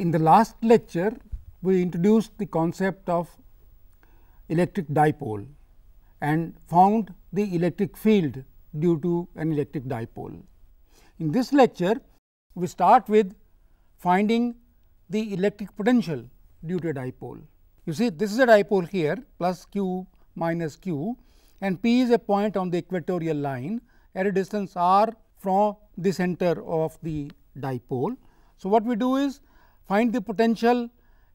In the last lecture, we introduced the concept of electric dipole and found the electric field due to an electric dipole. In this lecture, we start with finding the electric potential due to a dipole. You see this is a dipole here plus q minus q and p is a point on the equatorial line at a distance r from the center of the dipole. So, what we do is Find the potential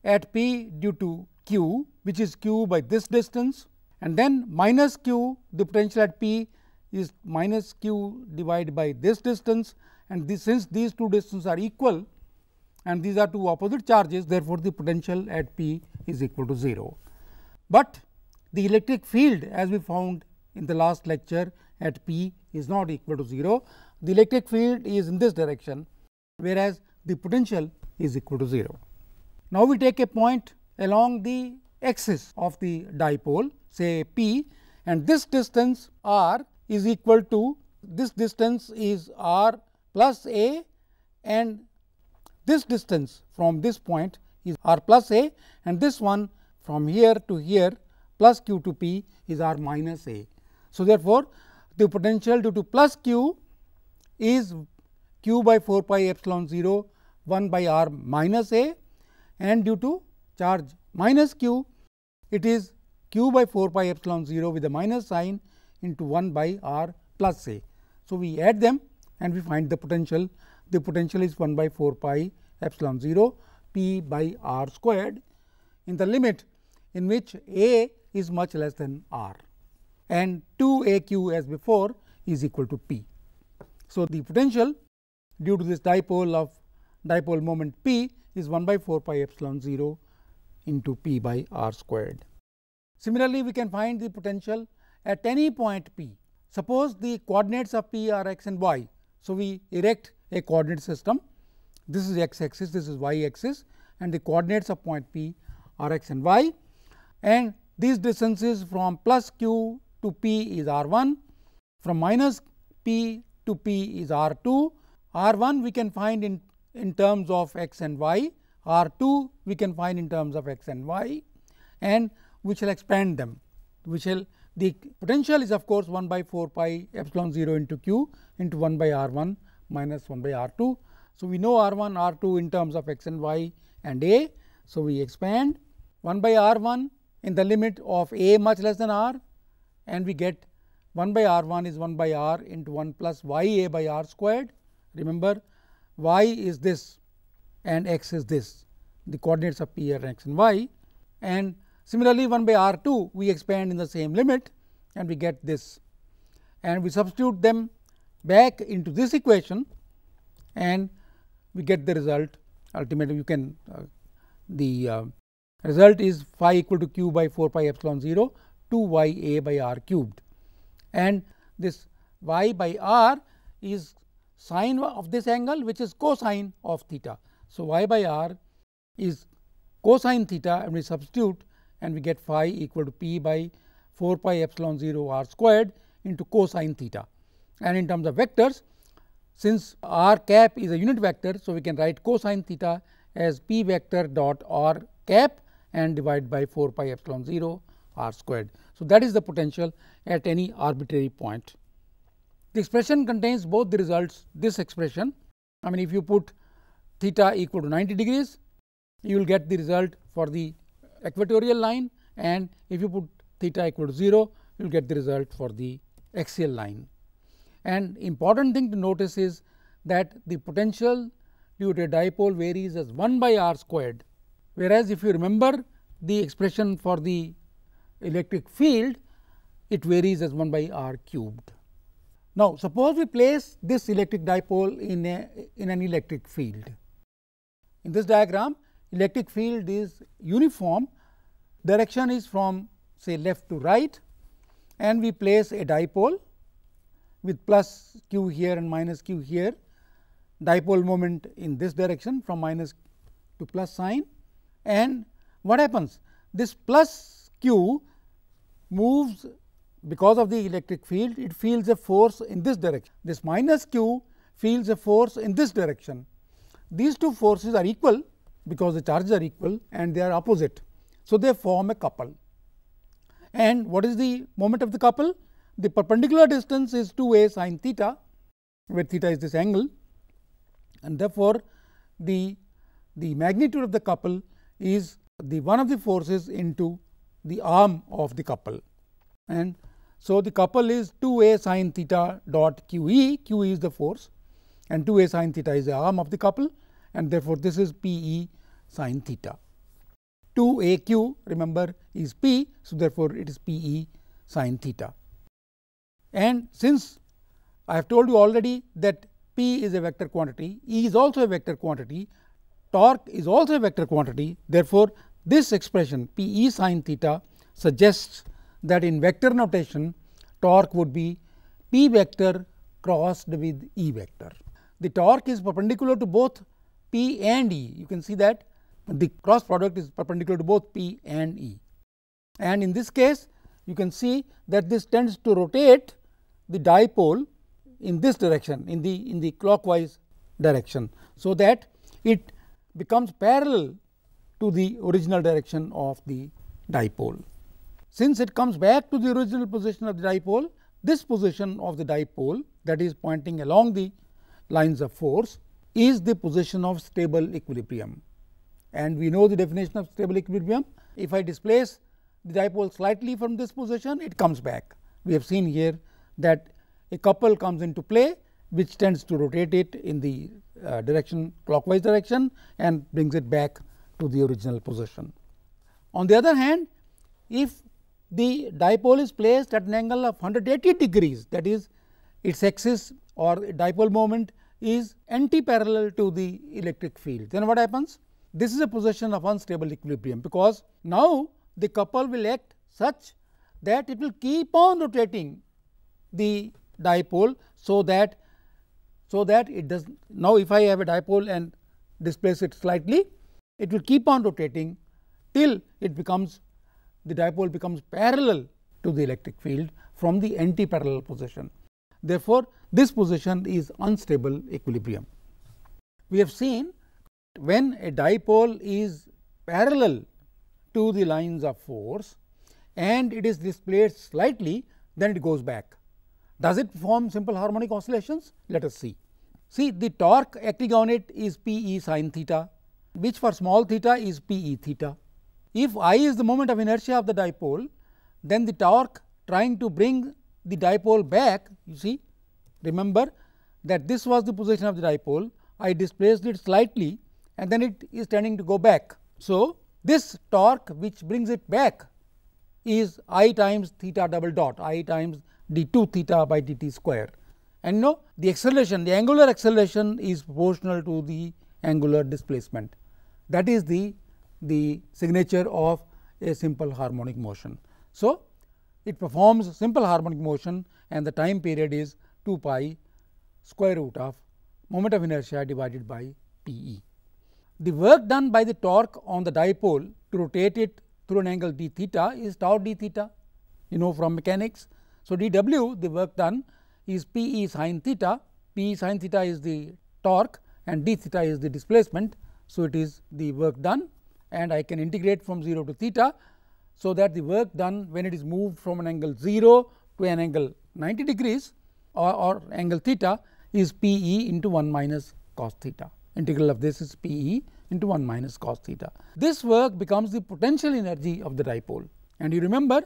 at P due to Q, which is Q by this distance and then minus Q, the potential at P is minus Q divided by this distance and this, since these two distances are equal and these are two opposite charges, therefore, the potential at P is equal to 0. But the electric field as we found in the last lecture at P is not equal to 0. The electric field is in this direction, whereas the potential is equal to 0. Now, we take a point along the axis of the dipole say P and this distance r is equal to this distance is r plus a and this distance from this point is r plus a and this one from here to here plus q to p is r minus a. So, therefore, the potential due to plus q is q by 4 pi epsilon 0 1 by r minus a and due to charge minus q it is q by 4 pi epsilon 0 with a minus sign into 1 by r plus a. So, we add them and we find the potential. The potential is 1 by 4 pi epsilon 0 p by r squared in the limit in which a is much less than r and 2 a q as before is equal to p. So, the potential due to this dipole of dipole moment P is 1 by 4 pi epsilon 0 into P by r squared. Similarly, we can find the potential at any point P. Suppose the coordinates of P are x and y. So, we erect a coordinate system. This is x axis, this is y axis and the coordinates of point P are x and y and these distances from plus q to p is r1, from minus p to p is r2. r1 we can find in in terms of x and y, R 2 we can find in terms of x and y and we shall expand them. We shall the potential is of course 1 by 4 pi epsilon 0 into q into 1 by R 1 minus 1 by R 2. So, we know R 1 R 2 in terms of x and y and a. So, we expand 1 by R 1 in the limit of a much less than r and we get 1 by r 1 is 1 by r into 1 plus y a by r squared. Remember y is this and x is this the coordinates of p are x and y and similarly 1 by r 2 we expand in the same limit and we get this and we substitute them back into this equation and we get the result ultimately you can uh, the uh, result is phi equal to q by 4 pi epsilon 0 2 y a by r cubed and this y by r is sine of this angle which is cosine of theta. So, y by r is cosine theta and we substitute and we get phi equal to p by 4 pi epsilon 0 r squared into cosine theta. And in terms of vectors, since r cap is a unit vector, so we can write cosine theta as p vector dot r cap and divide by 4 pi epsilon 0 r squared. So, that is the potential at any arbitrary point. The expression contains both the results this expression I mean if you put theta equal to 90 degrees you will get the result for the equatorial line and if you put theta equal to 0 you will get the result for the axial line. And important thing to notice is that the potential due to a dipole varies as 1 by r squared whereas if you remember the expression for the electric field it varies as 1 by r cubed. Now, suppose we place this electric dipole in, a, in an electric field. In this diagram, electric field is uniform, direction is from say left to right and we place a dipole with plus q here and minus q here, dipole moment in this direction from minus to plus sign and what happens? This plus q moves because of the electric field, it feels a force in this direction. This minus q feels a force in this direction. These two forces are equal because the charges are equal and they are opposite. So, they form a couple. And what is the moment of the couple? The perpendicular distance is 2a sine theta, where theta is this angle and therefore, the, the magnitude of the couple is the one of the forces into the arm of the couple and so, the couple is 2a sine theta dot qe, qe is the force and 2a sine theta is the arm of the couple and therefore, this is pe sine theta. 2aq remember is p, so therefore, it is pe sine theta. And since I have told you already that p is a vector quantity, e is also a vector quantity, torque is also a vector quantity, therefore, this expression p e sine theta suggests that in vector notation torque would be p vector crossed with e vector. The torque is perpendicular to both p and e you can see that the cross product is perpendicular to both p and e. And in this case you can see that this tends to rotate the dipole in this direction in the in the clockwise direction. So, that it becomes parallel to the original direction of the dipole. Since it comes back to the original position of the dipole, this position of the dipole that is pointing along the lines of force is the position of stable equilibrium. And we know the definition of stable equilibrium. If I displace the dipole slightly from this position, it comes back. We have seen here that a couple comes into play which tends to rotate it in the uh, direction clockwise direction and brings it back to the original position. On the other hand, if the dipole is placed at an angle of 180 degrees that is its axis or dipole moment is anti-parallel to the electric field. Then what happens? This is a position of unstable equilibrium because now the couple will act such that it will keep on rotating the dipole so that so that it does now if I have a dipole and displace it slightly it will keep on rotating till it becomes the dipole becomes parallel to the electric field from the anti-parallel position. Therefore, this position is unstable equilibrium. We have seen when a dipole is parallel to the lines of force and it is displaced slightly then it goes back. Does it form simple harmonic oscillations? Let us see. See the torque acting on it is P e sine theta which for small theta is P e theta if I is the moment of inertia of the dipole, then the torque trying to bring the dipole back, you see, remember that this was the position of the dipole, I displaced it slightly and then it is tending to go back. So, this torque which brings it back is i times theta double dot, i times d2 theta by dt square. And now the acceleration, the angular acceleration is proportional to the angular displacement. That is the the signature of a simple harmonic motion. So, it performs simple harmonic motion and the time period is 2 pi square root of moment of inertia divided by P e. The work done by the torque on the dipole to rotate it through an angle d theta is tau d theta you know from mechanics. So, d w the work done is P e sin theta, P e sin theta is the torque and d theta is the displacement. So, it is the work done and I can integrate from 0 to theta. So, that the work done when it is moved from an angle 0 to an angle 90 degrees or, or angle theta is P e into 1 minus cos theta integral of this is P e into 1 minus cos theta. This work becomes the potential energy of the dipole and you remember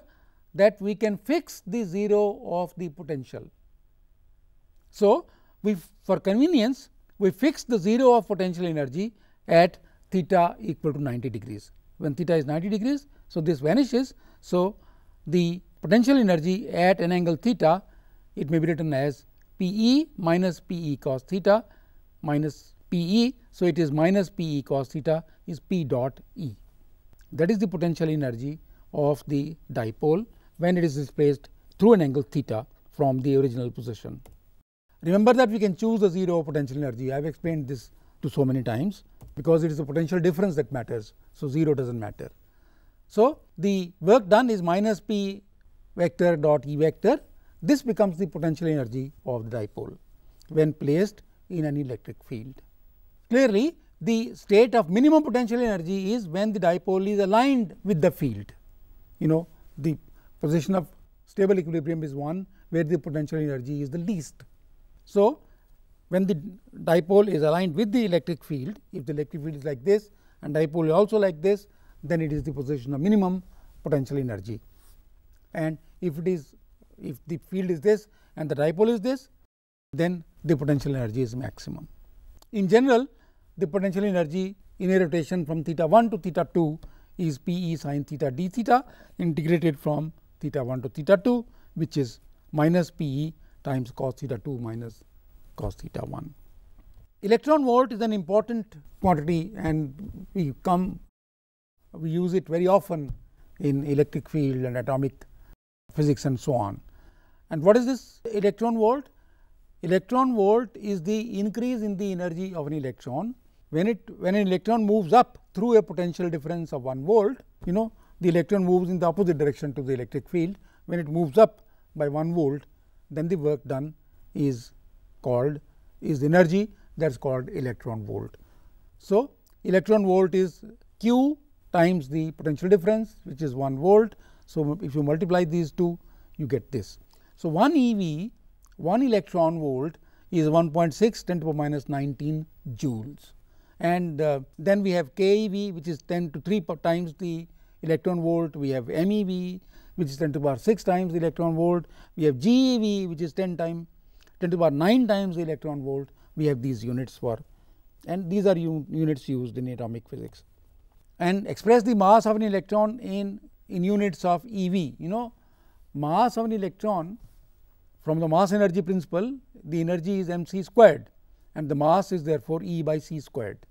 that we can fix the 0 of the potential. So, we for convenience we fix the 0 of potential energy at theta equal to 90 degrees. When theta is 90 degrees, so this vanishes. So, the potential energy at an angle theta it may be written as P e minus P e cos theta minus P e. So, it is minus P e cos theta is P dot e. That is the potential energy of the dipole when it is displaced through an angle theta from the original position. Remember that we can choose the zero potential energy. I have explained this to so many times because it is the potential difference that matters. So, 0 does not matter. So, the work done is minus p vector dot E vector this becomes the potential energy of the dipole when placed in an electric field. Clearly, the state of minimum potential energy is when the dipole is aligned with the field. You know the position of stable equilibrium is one where the potential energy is the least. So, when the dipole is aligned with the electric field, if the electric field is like this and dipole is also like this, then it is the position of minimum potential energy. And if it is if the field is this and the dipole is this, then the potential energy is maximum. In general, the potential energy in a rotation from theta 1 to theta 2 is P e sine theta d theta integrated from theta 1 to theta 2 which is minus P e times cos theta 2 minus cos theta 1. Electron volt is an important quantity and we come, we use it very often in electric field and atomic physics and so on. And what is this electron volt? Electron volt is the increase in the energy of an electron. When, it, when an electron moves up through a potential difference of 1 volt, you know the electron moves in the opposite direction to the electric field. When it moves up by 1 volt, then the work done is called is energy that is called electron volt. So, electron volt is q times the potential difference which is 1 volt. So, if you multiply these two you get this. So, 1 EV 1 electron volt is 1.6 10 to the minus 19 joules and uh, then we have KeV which is 10 to 3 times the electron volt, we have MEV which is 10 to the power 6 times the electron volt, we have GeV which is 10 times 10 to the power 9 times the electron volt we have these units for and these are units used in atomic physics and express the mass of an electron in in units of ev you know mass of an electron from the mass energy principle the energy is mc squared and the mass is therefore e by c squared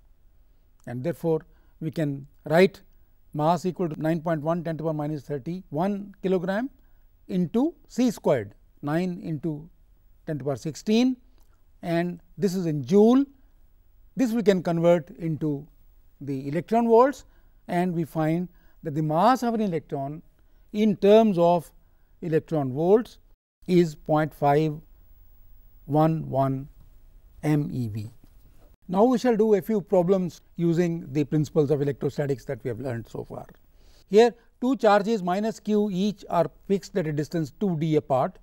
and therefore we can write mass equal to 9.1 10 to the power minus 31 kilogram into c squared 9 into 10 to power 16 and this is in joule. This we can convert into the electron volts and we find that the mass of an electron in terms of electron volts is 0.511 MeV. Now, we shall do a few problems using the principles of electrostatics that we have learned so far. Here two charges minus q each are fixed at a distance 2 d apart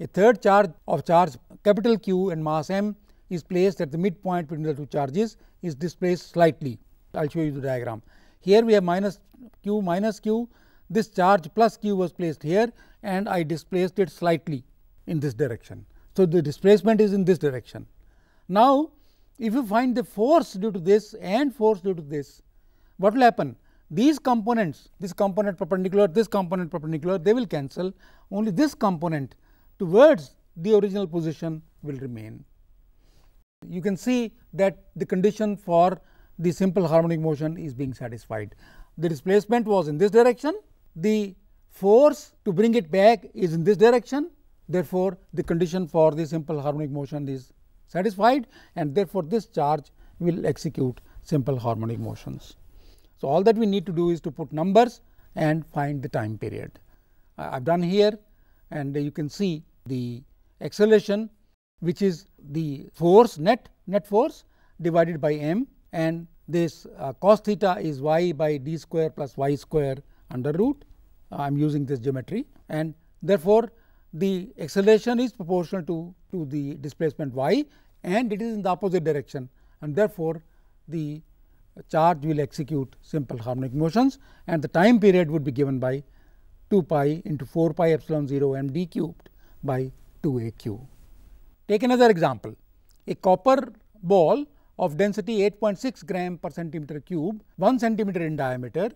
a third charge of charge capital Q and mass m is placed at the midpoint between the two charges is displaced slightly. I will show you the diagram. Here we have minus q minus q, this charge plus q was placed here and I displaced it slightly in this direction. So, the displacement is in this direction. Now, if you find the force due to this and force due to this, what will happen? These components, this component perpendicular, this component perpendicular, they will cancel. Only this component towards the original position will remain. You can see that the condition for the simple harmonic motion is being satisfied. The displacement was in this direction, the force to bring it back is in this direction. Therefore, the condition for the simple harmonic motion is satisfied and therefore, this charge will execute simple harmonic motions. So, all that we need to do is to put numbers and find the time period. I have done here and you can see the acceleration which is the force net net force divided by m and this uh, cos theta is y by d square plus y square under root I am using this geometry and therefore the acceleration is proportional to to the displacement y and it is in the opposite direction and therefore the charge will execute simple harmonic motions and the time period would be given by 2 pi into 4 pi epsilon 0 m d cubed by 2aq. Take another example. A copper ball of density 8.6 gram per centimeter cube, 1 centimeter in diameter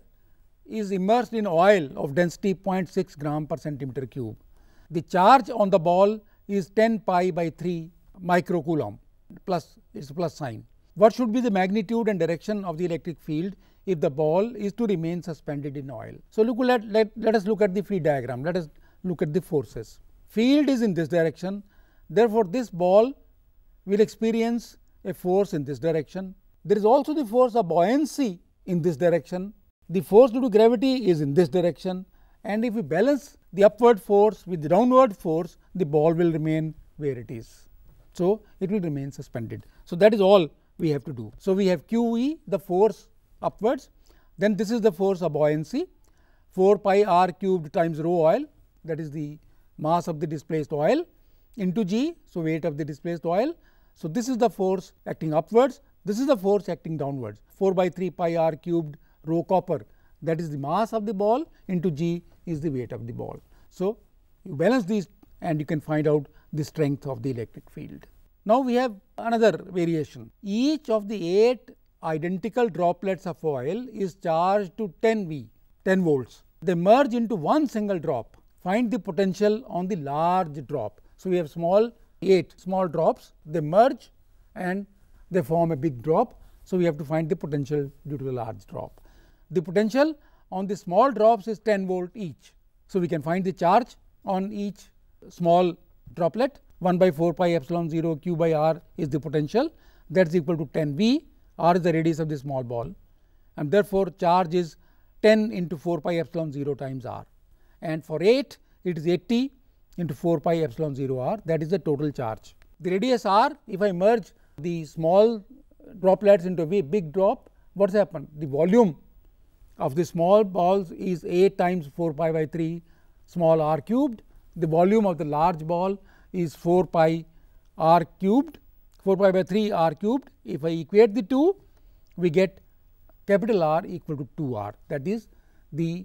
is immersed in oil of density 0.6 gram per centimeter cube. The charge on the ball is 10 pi by 3 micro coulomb plus is plus sign. What should be the magnitude and direction of the electric field if the ball is to remain suspended in oil. So look, let, let, let us look at the free diagram, let us look at the forces. Field is in this direction, therefore this ball will experience a force in this direction. There is also the force of buoyancy in this direction, the force due to gravity is in this direction and if we balance the upward force with the downward force, the ball will remain where it is. So, it will remain suspended. So, that is all we have to do. So, we have q e the force upwards. Then this is the force of buoyancy 4 pi r cubed times rho oil that is the mass of the displaced oil into g. So, weight of the displaced oil. So, this is the force acting upwards, this is the force acting downwards 4 by 3 pi r cubed rho copper that is the mass of the ball into g is the weight of the ball. So, you balance these and you can find out the strength of the electric field. Now, we have another variation each of the 8 identical droplets of oil is charged to 10 V, 10 volts. They merge into one single drop, find the potential on the large drop. So, we have small 8 small drops, they merge and they form a big drop. So, we have to find the potential due to the large drop. The potential on the small drops is 10 volt each. So, we can find the charge on each small droplet 1 by 4 pi epsilon 0 q by r is the potential that is equal to 10 V r is the radius of this small ball and therefore charge is 10 into 4 pi epsilon 0 times r and for 8 it is 80 into 4 pi epsilon 0 r that is the total charge. The radius r if I merge the small droplets into a big drop what has happened the volume of the small balls is 8 times 4 pi by 3 small r cubed the volume of the large ball is 4 pi r cubed 4 pi by 3 r cubed. If I equate the two, we get capital R equal to 2 r that is the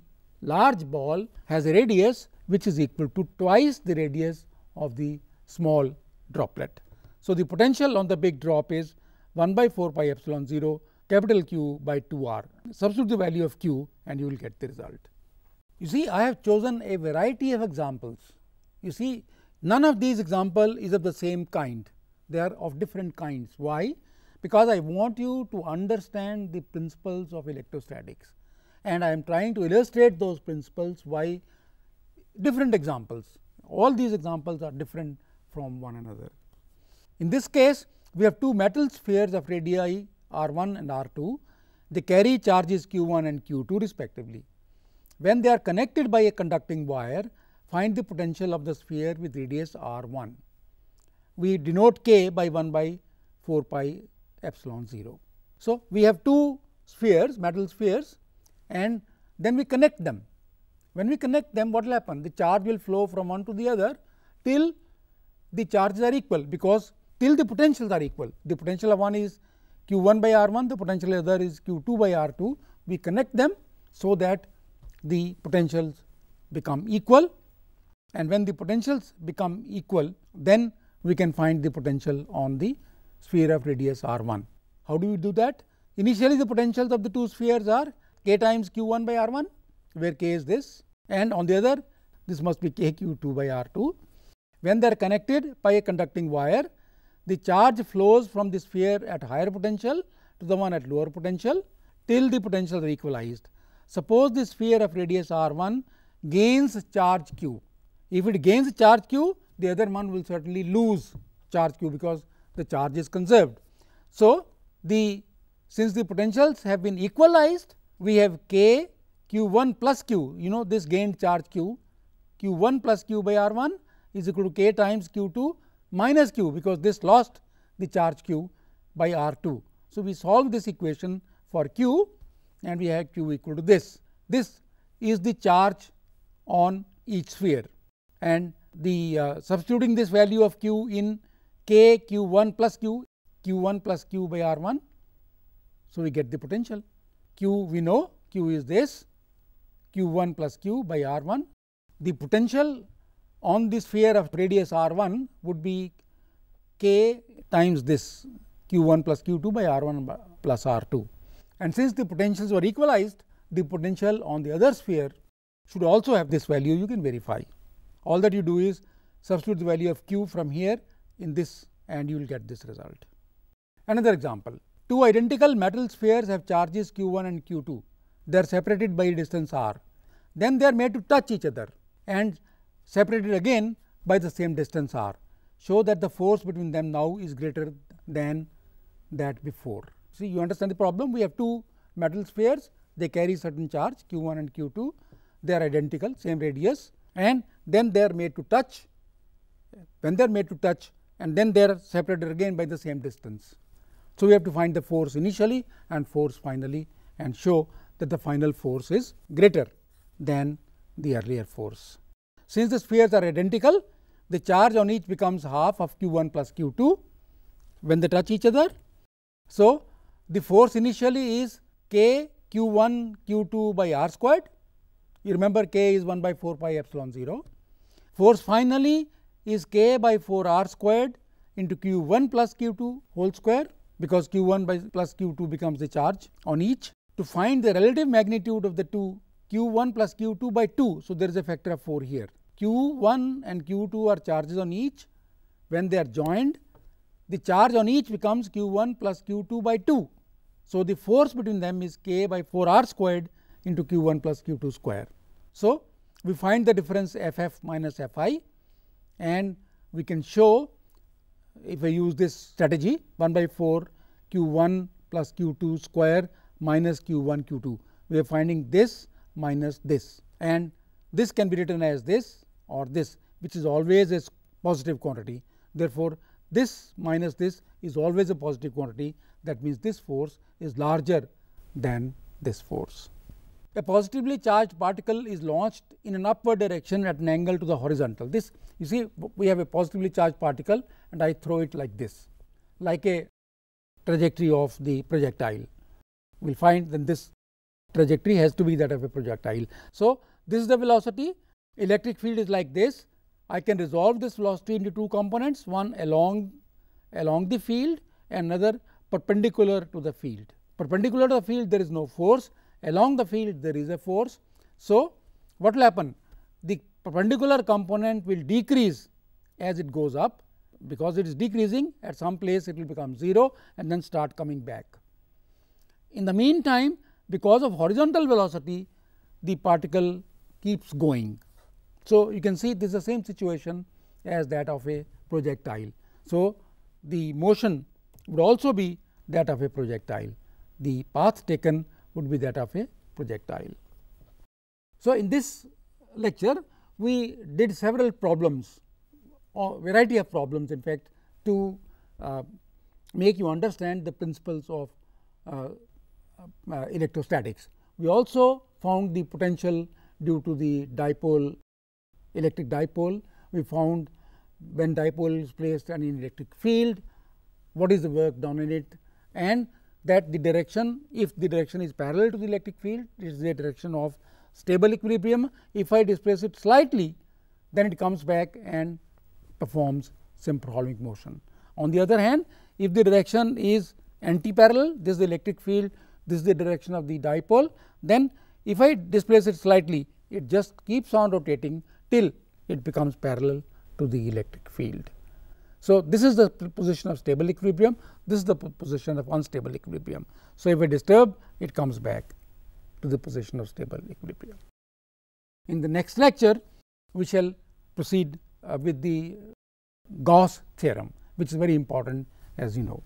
large ball has a radius which is equal to twice the radius of the small droplet. So, the potential on the big drop is 1 by 4 pi epsilon 0 capital Q by 2 r. Substitute the value of Q and you will get the result. You see I have chosen a variety of examples. You see none of these example is of the same kind they are of different kinds. Why? Because I want you to understand the principles of electrostatics and I am trying to illustrate those principles Why? different examples. All these examples are different from one another. In this case, we have two metal spheres of radii R1 and R2. They carry charges Q1 and Q2 respectively. When they are connected by a conducting wire, find the potential of the sphere with radius R1 we denote k by 1 by 4 pi epsilon 0. So, we have two spheres metal spheres and then we connect them. When we connect them what will happen? The charge will flow from one to the other till the charges are equal because till the potentials are equal. The potential of one is q 1 by r 1 the potential of other is q 2 by r 2 we connect them so that the potentials become equal and when the potentials become equal then we can find the potential on the sphere of radius r1. How do we do that? Initially the potentials of the two spheres are k times q1 by r1 where k is this and on the other this must be kq2 by r2. When they are connected by a conducting wire the charge flows from the sphere at higher potential to the one at lower potential till the potentials are equalized. Suppose the sphere of radius r1 gains charge q. If it gains charge q the other one will certainly lose charge q because the charge is conserved. So, the since the potentials have been equalized we have k q 1 plus q you know this gained charge q q 1 plus q by r 1 is equal to k times q 2 minus q because this lost the charge q by r 2. So, we solve this equation for q and we have q equal to this. This is the charge on each sphere and the uh, substituting this value of q in k q1 plus q q1 plus q by r1. So, we get the potential q we know q is this q1 plus q by r1. The potential on the sphere of radius r1 would be k times this q1 plus q2 by r1 plus r2. And since the potentials were equalized, the potential on the other sphere should also have this value you can verify all that you do is substitute the value of q from here in this and you will get this result. Another example, two identical metal spheres have charges q1 and q2. They are separated by a distance r. Then they are made to touch each other and separated again by the same distance r. Show that the force between them now is greater than that before. See, you understand the problem? We have two metal spheres, they carry certain charge q1 and q2. They are identical, same radius and then they are made to touch, when they are made to touch and then they are separated again by the same distance. So, we have to find the force initially and force finally and show that the final force is greater than the earlier force. Since the spheres are identical, the charge on each becomes half of q 1 plus q 2 when they touch each other. So, the force initially is k q 1 q 2 by r squared you remember k is 1 by 4 pi epsilon 0. Force finally is k by 4 r squared into q1 plus q2 whole square because q1 by plus q2 becomes the charge on each. To find the relative magnitude of the two q1 plus q2 by 2, so there is a factor of 4 here. q1 and q2 are charges on each. When they are joined, the charge on each becomes q1 plus q2 by 2. So, the force between them is k by 4 r squared into q1 plus q2 square. So, we find the difference ff minus fi and we can show if I use this strategy 1 by 4 q1 plus q2 square minus q1 q2. We are finding this minus this and this can be written as this or this which is always a positive quantity. Therefore, this minus this is always a positive quantity that means this force is larger than this force a positively charged particle is launched in an upward direction at an angle to the horizontal. This you see we have a positively charged particle and I throw it like this like a trajectory of the projectile. We will find then this trajectory has to be that of a projectile. So, this is the velocity electric field is like this I can resolve this velocity into two components one along along the field another perpendicular to the field. Perpendicular to the field there is no force along the field there is a force. So, what will happen? The perpendicular component will decrease as it goes up because it is decreasing at some place it will become 0 and then start coming back. In the meantime because of horizontal velocity the particle keeps going. So, you can see this is the same situation as that of a projectile. So, the motion would also be that of a projectile. The path taken would be that of a projectile. So, in this lecture we did several problems or variety of problems in fact to uh, make you understand the principles of uh, uh, uh, electrostatics. We also found the potential due to the dipole electric dipole. We found when dipole is placed in an electric field what is the work done in it and that the direction if the direction is parallel to the electric field it is the direction of stable equilibrium. If I displace it slightly then it comes back and performs symparholmic motion. On the other hand if the direction is anti-parallel this is the electric field this is the direction of the dipole then if I displace it slightly it just keeps on rotating till it becomes parallel to the electric field. So, this is the position of stable equilibrium, this is the position of unstable equilibrium. So, if I disturb it comes back to the position of stable equilibrium. In the next lecture we shall proceed uh, with the Gauss theorem which is very important as you know.